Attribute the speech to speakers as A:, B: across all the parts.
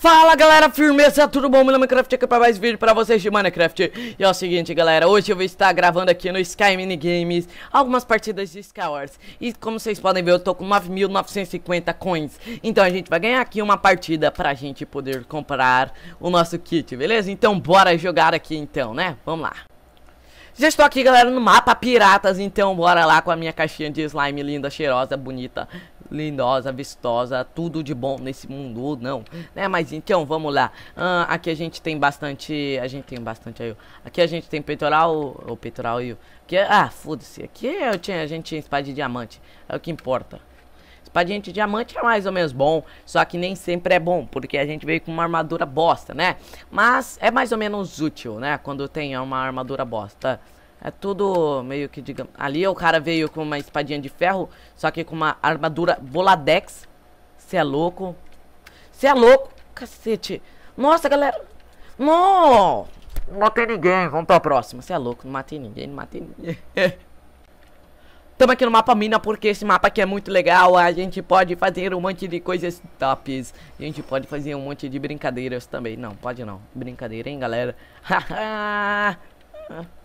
A: Fala galera, firmeza, tudo bom? Meu nome é Craft aqui é pra mais vídeo pra vocês de Minecraft E é o seguinte galera, hoje eu vou estar gravando aqui no Sky Minigames Algumas partidas de Skywars E como vocês podem ver, eu tô com 9.950 coins Então a gente vai ganhar aqui uma partida pra gente poder comprar o nosso kit, beleza? Então bora jogar aqui então, né? Vamos lá já estou aqui, galera, no mapa Piratas, então bora lá com a minha caixinha de slime linda, cheirosa, bonita, lindosa, vistosa, tudo de bom nesse mundo ou não, né? Mas então vamos lá. Ah, aqui a gente tem bastante, a gente tem bastante aí. Aqui a gente tem peitoral, ou peitoral e que é, ah, foda-se. Aqui é, eu tinha, a gente tinha espada de diamante. É o que importa. Espada de diamante é mais ou menos bom, só que nem sempre é bom, porque a gente veio com uma armadura bosta, né? Mas é mais ou menos útil, né? Quando tem uma armadura bosta. É tudo meio que, digamos... Ali o cara veio com uma espadinha de ferro, só que com uma armadura boladex. Você é louco? Você é louco? Cacete. Nossa, galera. Não! Não matei ninguém. Vamos pra próxima. Você é louco. Não matei ninguém. Não matei ninguém. Estamos aqui no mapa Mina porque esse mapa aqui é muito legal. A gente pode fazer um monte de coisas tops. A gente pode fazer um monte de brincadeiras também. Não, pode não. Brincadeira, hein, galera? Haha.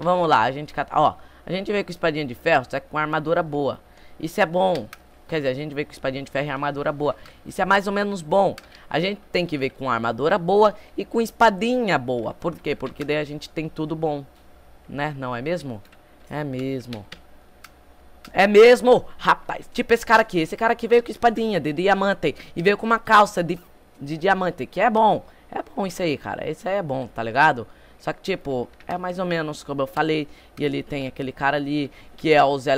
A: Então, vamos lá, a gente cata... Ó, a gente veio com espadinha de ferro, só que é com armadura boa. Isso é bom. Quer dizer, a gente veio com espadinha de ferro e é armadura boa. Isso é mais ou menos bom. A gente tem que ver com armadura boa e com espadinha boa. Por quê? Porque daí a gente tem tudo bom. Né? Não é mesmo? É mesmo. É mesmo, rapaz. Tipo esse cara aqui. Esse cara aqui veio com espadinha de diamante. E veio com uma calça de, de diamante, que é bom. É bom isso aí, cara. Isso aí é bom, tá ligado? Só que, tipo, é mais ou menos como eu falei. E ele tem aquele cara ali que é o Zé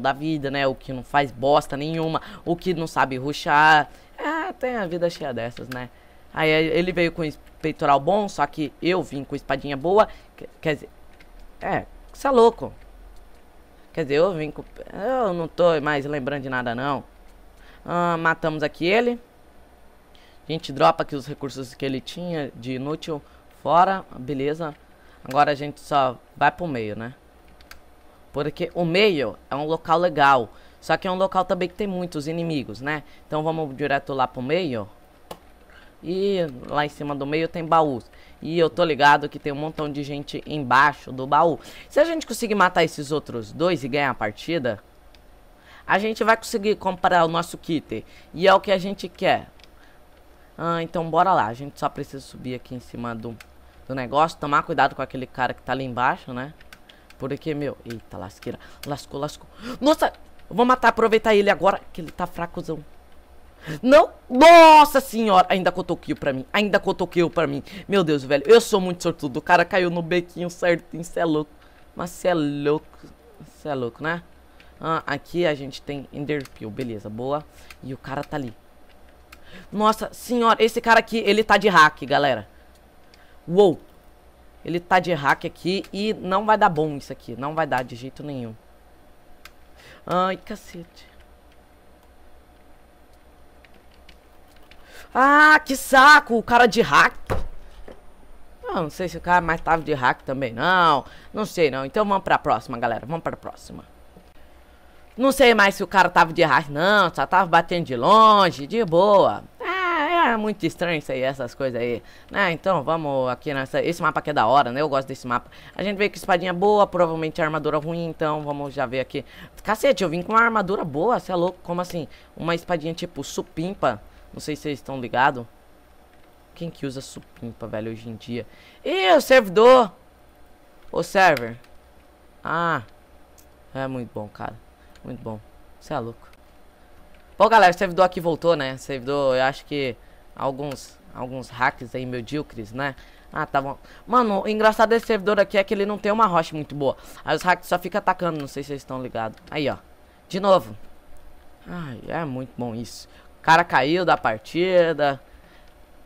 A: da vida, né? O que não faz bosta nenhuma, o que não sabe ruxar. É, tem a vida cheia dessas, né? Aí ele veio com peitoral bom, só que eu vim com espadinha boa. Quer dizer, é, você é louco. Quer dizer, eu vim com. Eu não tô mais lembrando de nada, não. Ah, matamos aqui ele. A gente dropa aqui os recursos que ele tinha de inútil Fora, beleza. Agora a gente só vai pro meio, né? Porque o meio é um local legal. Só que é um local também que tem muitos inimigos, né? Então vamos direto lá pro meio. E lá em cima do meio tem baús. E eu tô ligado que tem um montão de gente embaixo do baú. Se a gente conseguir matar esses outros dois e ganhar a partida, a gente vai conseguir comprar o nosso kit. E é o que a gente quer. Ah, então bora lá. A gente só precisa subir aqui em cima do do negócio. Tomar cuidado com aquele cara que tá ali embaixo, né? Porque, meu... Eita, lasqueira. Lascou, lascou. Nossa! Eu vou matar, aproveitar ele agora, que ele tá fracozão. Não! Nossa senhora! Ainda cotoquio pra mim. Ainda cotoquio pra mim. Meu Deus, velho. Eu sou muito sortudo. O cara caiu no bequinho certinho. Cê é louco. Mas cê é louco. Cê é louco, né? Ah, aqui a gente tem Enderpeel. Beleza, boa. E o cara tá ali. Nossa senhora, esse cara aqui, ele tá de hack, galera. Uou, ele tá de hack aqui e não vai dar bom isso aqui. Não vai dar de jeito nenhum. Ai, cacete. Ah, que saco! O cara de hack. Não, ah, não sei se o cara é mais tava de hack também, não. Não sei, não. Então vamos pra próxima, galera. Vamos pra próxima. Não sei mais se o cara tava de hack, não. Só tava batendo de longe, de boa ah, é muito estranho isso aí, essas coisas aí. Ah, então vamos aqui nessa. Esse mapa aqui é da hora, né? Eu gosto desse mapa. A gente veio com espadinha boa, provavelmente armadura ruim, então vamos já ver aqui. Cacete, eu vim com uma armadura boa, você é louco? Como assim? Uma espadinha tipo supimpa. Não sei se vocês estão ligados. Quem que usa supimpa, velho, hoje em dia? Ih, o servidor! O server. Ah. É muito bom, cara. Muito bom. Você é louco. Bom, galera, o servidor aqui voltou, né? O servidor, eu acho que alguns, alguns hacks aí medíocres, né? Ah, tá bom. Mano, o engraçado desse servidor aqui é que ele não tem uma rocha muito boa. Aí os hacks só ficam atacando, não sei se vocês estão ligados. Aí, ó. De novo. Ai, é muito bom isso. O cara caiu da partida.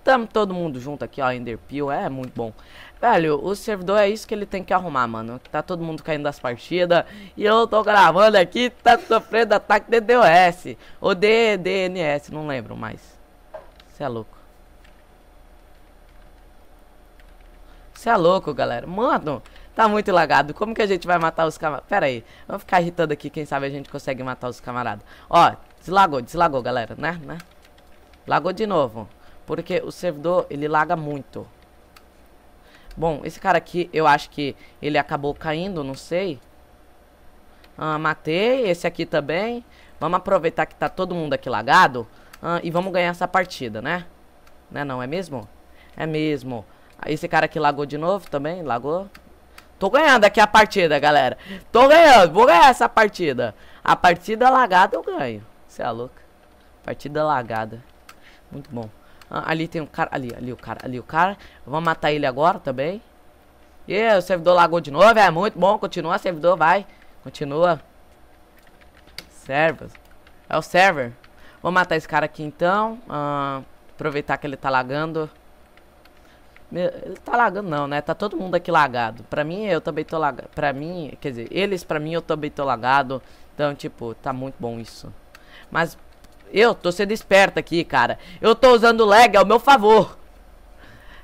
A: Tamo todo mundo junto aqui, ó. Enderpeel, é muito bom. Velho, o servidor é isso que ele tem que arrumar, mano. Tá todo mundo caindo das partidas. E eu tô gravando aqui, tá sofrendo ataque DDoS. Ou DDNS, não lembro mais. Você é louco. Você é louco, galera. Mano, tá muito lagado. Como que a gente vai matar os camaradas? Pera aí. Vamos ficar irritando aqui. Quem sabe a gente consegue matar os camaradas. Ó, deslagou, deslagou, galera. Né? Né? Lagou de novo. Porque o servidor, ele laga muito. Bom, esse cara aqui, eu acho que ele acabou caindo, não sei. Ah, matei. Esse aqui também. Vamos aproveitar que tá todo mundo aqui lagado ah, e vamos ganhar essa partida, né? Né não, é mesmo? É mesmo. Ah, esse cara aqui lagou de novo também, lagou. Tô ganhando aqui a partida, galera. Tô ganhando, vou ganhar essa partida. A partida lagada eu ganho. Você é louca. Partida lagada. Muito bom. Ah, ali tem um cara, ali, ali o cara, ali o cara. Vamos matar ele agora também. E yeah, o servidor lagou de novo, é muito bom. Continua, servidor, vai. Continua. Server. É o server. Vou matar esse cara aqui então. Ah, aproveitar que ele tá lagando. Ele tá lagando não, né? Tá todo mundo aqui lagado. Pra mim, eu também tô lagado. Pra mim, quer dizer, eles pra mim, eu também tô lagado. Então, tipo, tá muito bom isso. Mas eu tô sendo esperto aqui, cara. Eu tô usando lag ao meu favor.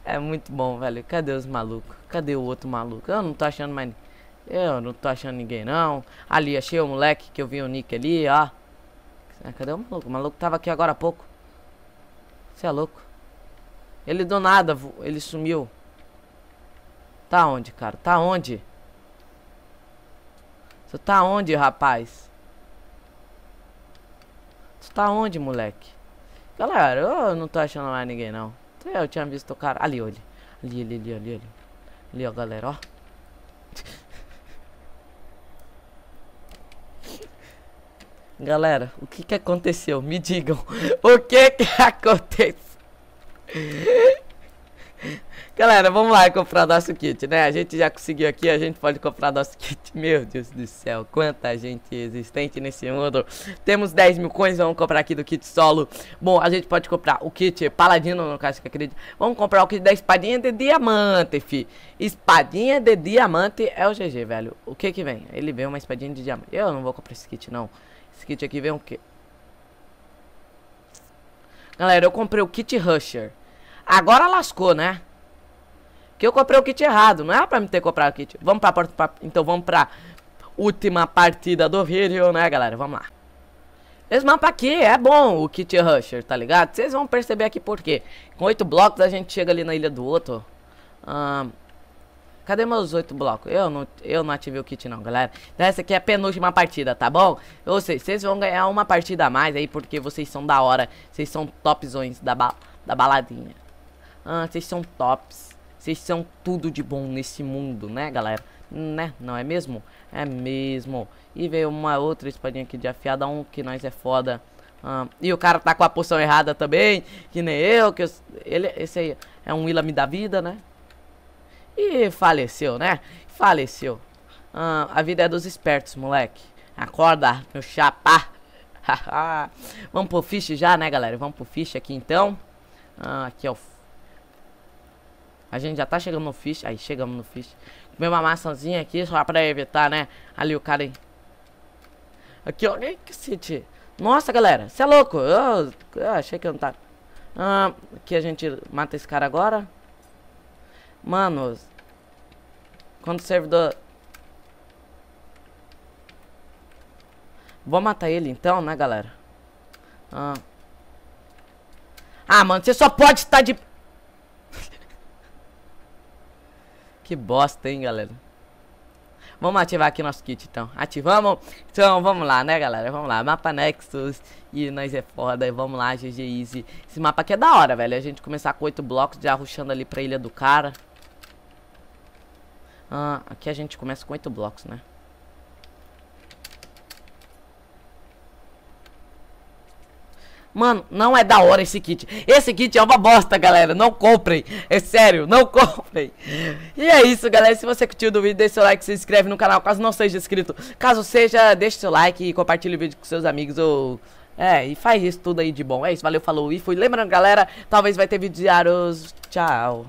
A: É muito bom, velho. Cadê os malucos? Cadê o outro maluco? Eu não tô achando mais... Eu não tô achando ninguém, não. Ali, achei o moleque que eu vi o nick ali, ó. É, cadê o maluco? O maluco tava aqui agora há pouco. Você é louco. Ele do nada, ele sumiu. Tá onde, cara? Tá onde? Tu tá onde, rapaz? Tu tá onde, moleque? Galera, eu não tô achando mais ninguém, não. Eu tinha visto o cara... Ali, olha. Ali, ali, ali, ali, ali. Ali, ó, galera, ó. Galera, o que que aconteceu? Me digam. O que que aconteceu? Galera, vamos lá comprar nosso kit, né? A gente já conseguiu aqui, a gente pode comprar nosso kit. Meu Deus do céu, quanta gente existente nesse mundo. Temos 10 mil coins, vamos comprar aqui do kit solo. Bom, a gente pode comprar o kit paladino, no caso que acredito. Vamos comprar o kit da espadinha de diamante, fi. Espadinha de diamante é o GG, velho. O que que vem? Ele vem uma espadinha de diamante. Eu não vou comprar esse kit, não. Esse kit aqui vem o quê? Galera, eu comprei o kit Rusher. Agora lascou, né? que eu comprei o kit errado. Não era pra me ter comprado o kit. Vamos pra porta. Pra... Então vamos pra última partida do vídeo, né, galera? Vamos lá. Esse mapa aqui é bom, o Kit Rusher, tá ligado? Vocês vão perceber aqui por quê. Com oito blocos a gente chega ali na ilha do outro. Ah, cadê meus oito blocos? Eu não, eu não ativei o kit não, galera. Então, essa aqui é a penúltima partida, tá bom? Ou seja, vocês vão ganhar uma partida a mais aí porque vocês são da hora. Vocês são topzões da, ba da baladinha. Ah, vocês são tops. Vocês são tudo de bom nesse mundo, né, galera? Né? Não é mesmo? É mesmo. E veio uma outra espadinha aqui de afiada. Um que nós é foda. Ah, e o cara tá com a poção errada também. Que nem eu. Que eu, ele, esse aí é um Willam da vida, né? E faleceu, né? Faleceu. Ah, a vida é dos espertos, moleque. Acorda, meu chapa. Vamos pro fish já, né, galera? Vamos pro fish aqui, então. Ah, aqui é o a gente já tá chegando no fish. Aí, chegamos no fish. Comer uma maçãzinha aqui, só pra evitar, né? Ali o cara aí. Aqui, ó. que cacete. Nossa, galera. Você é louco. Eu, eu, achei que eu não tá. Ah, aqui a gente mata esse cara agora. Mano. Quando o servidor... Vou matar ele então, né, galera? Ah, ah mano, você só pode estar tá de... Que bosta, hein, galera. Vamos ativar aqui nosso kit, então. Ativamos. Então, vamos lá, né, galera? Vamos lá. Mapa Nexus. E nós é foda. Vamos lá, GG Easy. Esse mapa aqui é da hora, velho. A gente começar com oito blocos, já ruxando ali pra ilha do cara. Ah, aqui a gente começa com oito blocos, né? Mano, não é da hora esse kit. Esse kit é uma bosta, galera. Não comprem. É sério, não comprem. E é isso, galera. Se você curtiu do vídeo, deixa seu like, se inscreve no canal, caso não seja inscrito. Caso seja, deixa seu like e compartilhe o vídeo com seus amigos ou... É, e faz isso tudo aí de bom. É isso, valeu, falou e fui. Lembrando, galera, talvez vai ter vídeos diários. Tchau.